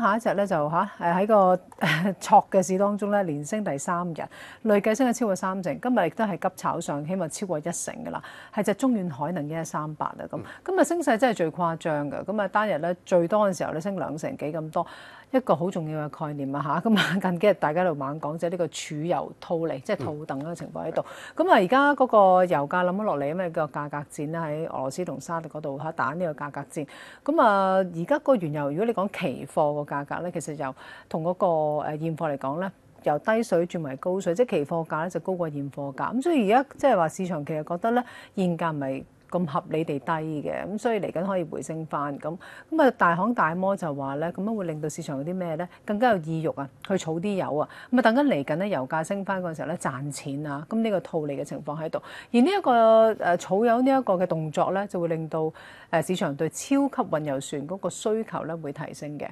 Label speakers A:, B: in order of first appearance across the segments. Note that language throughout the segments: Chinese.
A: 下一只咧就嚇誒喺個 挫嘅市當中咧連升第三日，累計升咗超過三成，今日亦都係急炒上，起望超過一成噶啦。係只中遠海能嘅三八啊咁，今日升勢真係最誇張嘅。咁啊單日咧最多嘅時候咧升兩成幾咁多。一個好重要嘅概念啊嚇，咁啊近幾日大家度猛講就係呢個儲油套嚟，即係套等嘅情況喺度。咁啊而家嗰個油價諗咗落嚟因為個價格戰咧喺俄羅斯同沙特嗰度嚇打呢個價格戰。咁啊而家個原油如果你講期貨。價格咧，其實由同嗰個誒現貨嚟講咧，由低水轉為高水，即期貨價咧就高過現貨價咁，所以而家即係話市場其實覺得咧現價唔係咁合理地低嘅咁，所以嚟緊可以回升翻咁咁啊。大行大摩就話咧，咁樣會令到市場有啲咩咧更加有意欲啊，去儲啲油啊，咁啊等緊嚟緊咧油價升翻嗰時候咧賺錢啊。咁呢個套利嘅情況喺度，而呢一個誒儲油呢一個嘅動作咧，就會令到誒市場對超級運油船嗰個需求咧會提升嘅。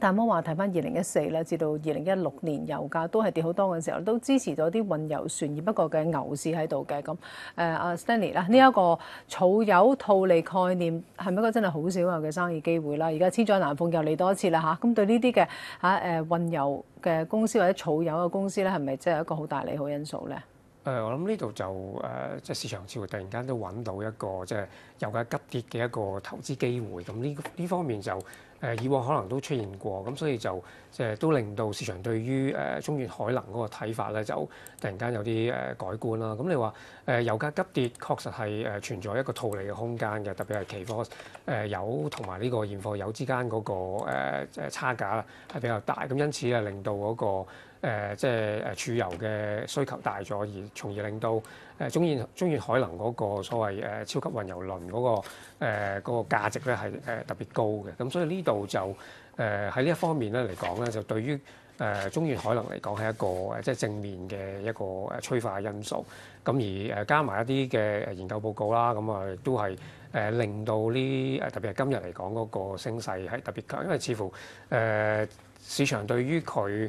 A: 但摩話睇翻二零一四咧，至到二零一六年，油價都係跌好多嘅時候，都支持咗啲運油船，而不過嘅牛市喺度嘅咁。誒阿 Stanley 啦，呢一個儲油套利概念係咪一個真係好少有嘅生意機會啦？而家千載難逢又嚟多一次啦嚇。咁對呢啲嘅嚇誒運油嘅公司或者儲油嘅公司咧，係咪真係一個好大利好因素咧？
B: 誒，我諗呢度就誒，即係市場似乎突然間都揾到一個即係油價急跌嘅一個投資機會。咁呢呢方面就。誒以往可能都出現過，咁所以就即係都令到市場對於誒中原海能嗰個睇法咧，就突然間有啲誒改觀啦。咁你話誒油價急跌，確實係誒存在一個套利嘅空間嘅，特別係期貨誒油同埋呢個現貨油之間嗰個誒即係差價係比較大，咁因此啊令到嗰個誒即係誒儲油嘅需求大咗，而從而令到誒中遠中遠海能嗰個所謂誒超級運油輪嗰個誒嗰個價值咧係誒特別高嘅，咁所以呢？度就誒喺呢一方面咧嚟講咧，就對於誒中遠海能嚟講係一個即係正面嘅一個誒催化因素。咁而誒加埋一啲嘅研究報告啦，咁啊都係誒令到呢誒特別係今日嚟講嗰個升勢係特別，因為似乎誒市場對於佢。